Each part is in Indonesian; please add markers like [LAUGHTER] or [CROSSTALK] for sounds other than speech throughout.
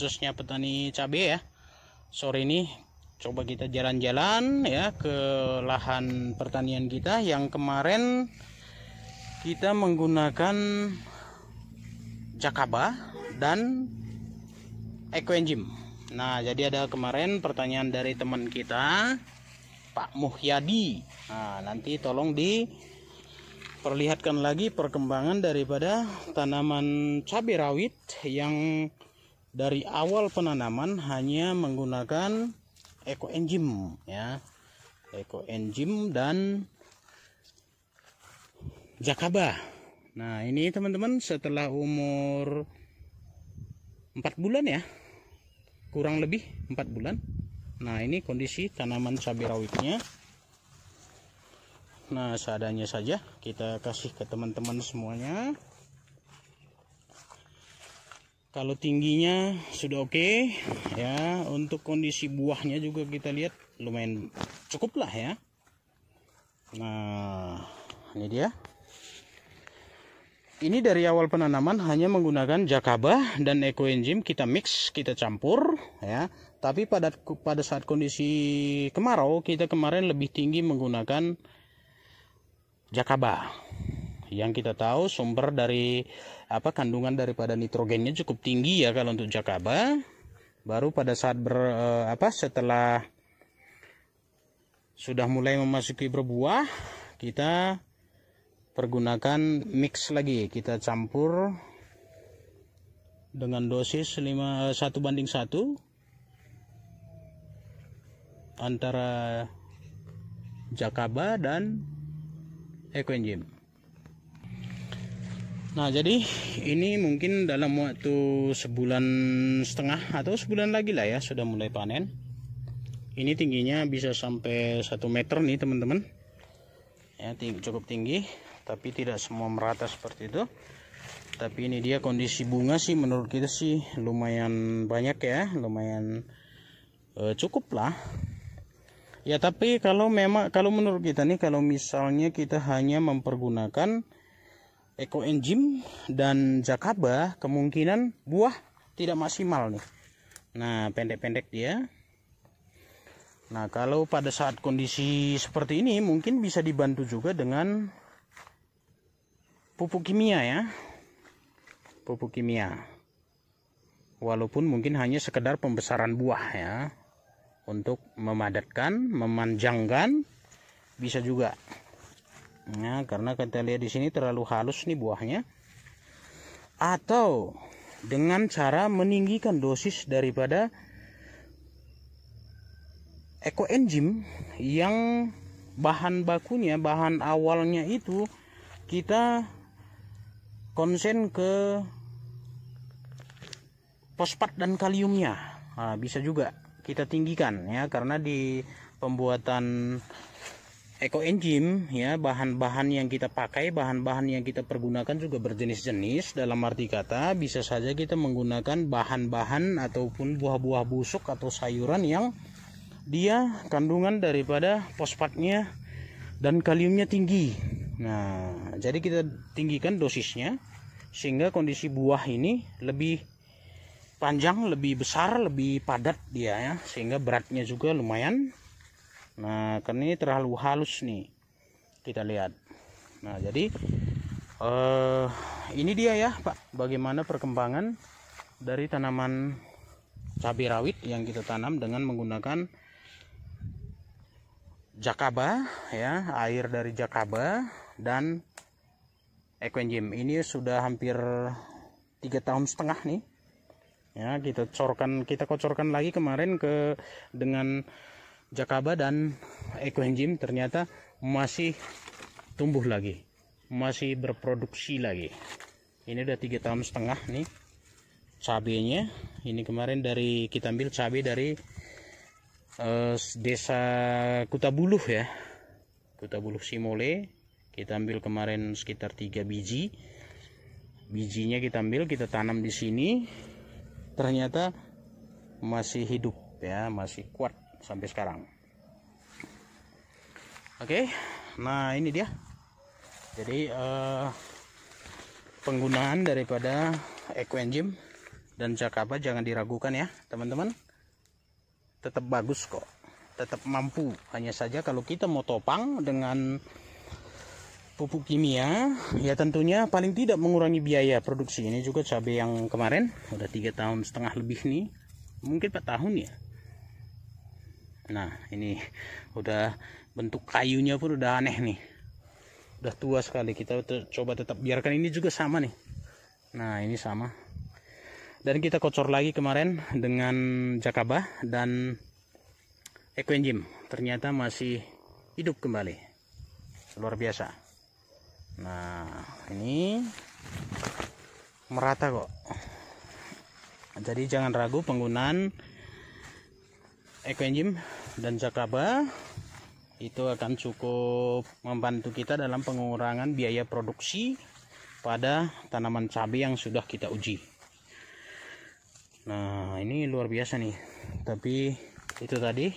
khususnya petani cabai ya sore ini coba kita jalan-jalan ya ke lahan pertanian kita yang kemarin kita menggunakan jakaba dan ekwenjim nah jadi ada kemarin pertanyaan dari teman kita Pak Muhyadi nah nanti tolong di perlihatkan lagi perkembangan daripada tanaman cabai rawit yang dari awal penanaman hanya menggunakan eco enzyme ya eco enzyme dan jakaba nah ini teman-teman setelah umur 4 bulan ya kurang lebih 4 bulan nah ini kondisi tanaman cabai rawitnya nah seadanya saja kita kasih ke teman-teman semuanya kalau tingginya sudah oke okay, ya untuk kondisi buahnya juga kita lihat lumayan cukup lah ya nah ini dia ini dari awal penanaman hanya menggunakan jakaba dan enzyme kita mix kita campur ya tapi pada pada saat kondisi kemarau kita kemarin lebih tinggi menggunakan jakaba yang kita tahu sumber dari apa kandungan daripada nitrogennya cukup tinggi ya kalau untuk jakaba baru pada saat ber eh, apa setelah sudah mulai memasuki berbuah kita pergunakan mix lagi kita campur dengan dosis 5, 1 eh, banding 1 antara jakaba dan ecoenzim Nah jadi ini mungkin dalam waktu sebulan setengah atau sebulan lagi lah ya sudah mulai panen ini tingginya bisa sampai 1 meter nih teman-teman ya cukup tinggi tapi tidak semua merata seperti itu tapi ini dia kondisi bunga sih menurut kita sih lumayan banyak ya lumayan eh, cukup lah ya tapi kalau memang kalau menurut kita nih kalau misalnya kita hanya mempergunakan ekoenzim dan jakaba kemungkinan buah tidak maksimal nih nah pendek-pendek dia nah kalau pada saat kondisi seperti ini mungkin bisa dibantu juga dengan pupuk kimia ya pupuk kimia walaupun mungkin hanya sekedar pembesaran buah ya untuk memadatkan memanjangkan bisa juga Nah, karena kita lihat di sini terlalu halus nih buahnya. Atau dengan cara meninggikan dosis daripada eco ekoenzim yang bahan bakunya, bahan awalnya itu kita konsen ke fosfat dan kaliumnya. Nah, bisa juga kita tinggikan ya karena di pembuatan Eco engine ya bahan-bahan yang kita pakai bahan-bahan yang kita pergunakan juga berjenis-jenis dalam arti kata bisa saja kita menggunakan bahan-bahan ataupun buah-buah busuk atau sayuran yang dia kandungan daripada fosfatnya dan kaliumnya tinggi nah jadi kita tinggikan dosisnya sehingga kondisi buah ini lebih panjang lebih besar lebih padat dia ya sehingga beratnya juga lumayan nah karena ini terlalu halus nih kita lihat nah jadi eh, ini dia ya Pak bagaimana perkembangan dari tanaman cabai rawit yang kita tanam dengan menggunakan jakaba ya air dari jakaba dan equenjim ini sudah hampir tiga tahun setengah nih ya kita corkan kita kocorkan lagi kemarin ke dengan Jakaba dan Ecoenzim ternyata masih tumbuh lagi masih berproduksi lagi ini udah tiga tahun setengah nih cabenya ini kemarin dari kita ambil cabe dari uh, desa Kutabuluh ya Kutabuluh Simole kita ambil kemarin sekitar tiga biji bijinya kita ambil kita tanam di sini ternyata masih hidup ya masih kuat sampai sekarang oke nah ini dia jadi uh, penggunaan daripada eco engine dan jakaba jangan diragukan ya teman-teman tetap bagus kok tetap mampu hanya saja kalau kita mau topang dengan pupuk kimia ya tentunya paling tidak mengurangi biaya produksi ini juga cabai yang kemarin udah tiga tahun setengah lebih nih mungkin 4 tahun ya nah ini udah bentuk kayunya pun udah aneh nih udah tua sekali kita coba tetap biarkan ini juga sama nih nah ini sama dan kita kocor lagi kemarin dengan jakaba dan equenjim ternyata masih hidup kembali luar biasa nah ini merata kok jadi jangan ragu penggunaan equenjim dan jakaba itu akan cukup membantu kita dalam pengurangan biaya produksi pada tanaman cabai yang sudah kita uji nah ini luar biasa nih tapi itu tadi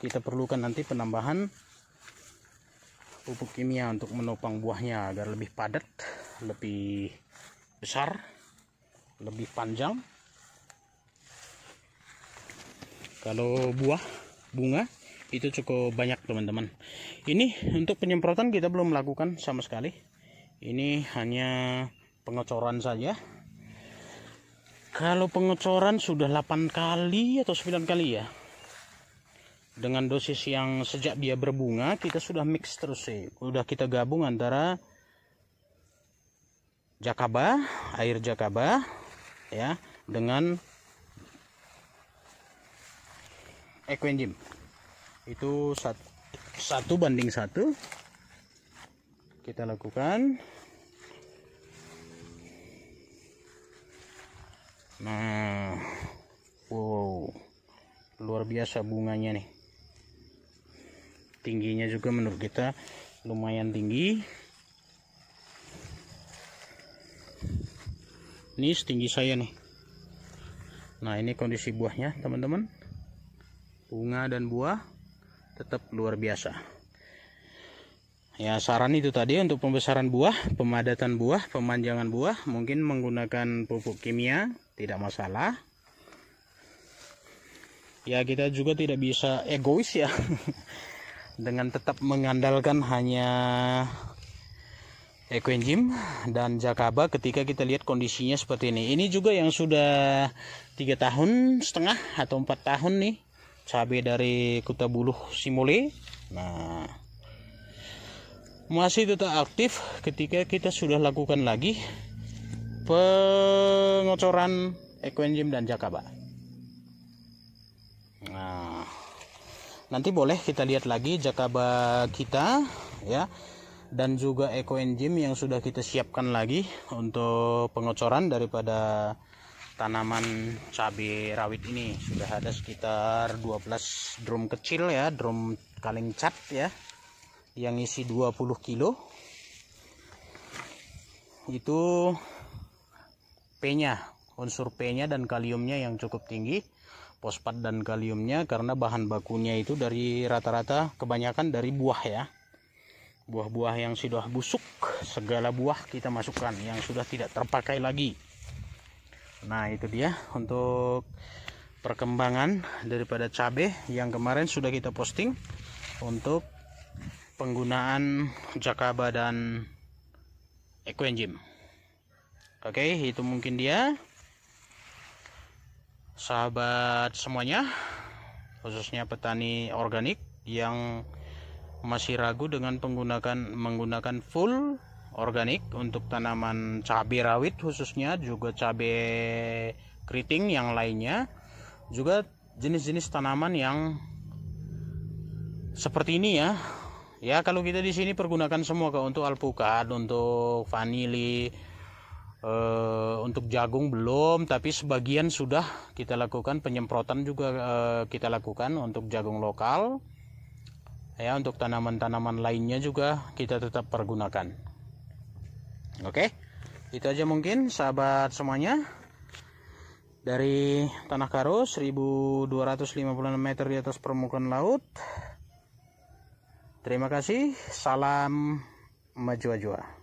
kita perlukan nanti penambahan pupuk kimia untuk menopang buahnya agar lebih padat lebih besar lebih panjang kalau buah bunga itu cukup banyak teman-teman ini untuk penyemprotan kita belum melakukan sama sekali ini hanya pengecoran saja kalau pengecoran sudah 8 kali atau 9 kali ya dengan dosis yang sejak dia berbunga kita sudah mix terus sih udah kita gabung antara jakaba air jakaba ya dengan equendim itu satu, satu banding satu kita lakukan nah wow luar biasa bunganya nih tingginya juga menurut kita lumayan tinggi ini setinggi saya nih nah ini kondisi buahnya teman-teman bunga dan buah tetap luar biasa ya saran itu tadi untuk pembesaran buah pemadatan buah pemanjangan buah mungkin menggunakan pupuk kimia tidak masalah ya kita juga tidak bisa egois ya [LAUGHS] dengan tetap mengandalkan hanya Equenjim dan Jakaba ketika kita lihat kondisinya seperti ini. Ini juga yang sudah tiga tahun setengah atau empat tahun nih cabai dari Kuta Buluh Simole. Nah, masih tetap aktif ketika kita sudah lakukan lagi pengocoran ekoenzim dan jakaba. Nah, nanti boleh kita lihat lagi jakaba kita ya dan juga ekoenzim yang sudah kita siapkan lagi untuk pengocoran daripada tanaman cabai rawit ini sudah ada sekitar 12 drum kecil ya drum kaleng cat ya yang isi 20 kilo itu P nya unsur P nya dan kaliumnya yang cukup tinggi fosfat dan kaliumnya karena bahan bakunya itu dari rata-rata kebanyakan dari buah ya buah-buah yang sudah busuk segala buah kita masukkan yang sudah tidak terpakai lagi nah itu dia untuk perkembangan daripada cabai yang kemarin sudah kita posting untuk penggunaan jakaba dan equenzyme oke itu mungkin dia sahabat semuanya khususnya petani organik yang masih ragu dengan menggunakan menggunakan full organik untuk tanaman cabai rawit khususnya juga cabai keriting yang lainnya juga jenis-jenis tanaman yang seperti ini ya ya kalau kita di sini pergunakan semua ke untuk alpukat untuk vanili e, untuk jagung belum tapi sebagian sudah kita lakukan penyemprotan juga e, kita lakukan untuk jagung lokal ya untuk tanaman-tanaman lainnya juga kita tetap pergunakan Oke, okay? itu aja mungkin sahabat semuanya. Dari Tanah Karo 1256 meter di atas permukaan laut. Terima kasih, salam maju-ajua.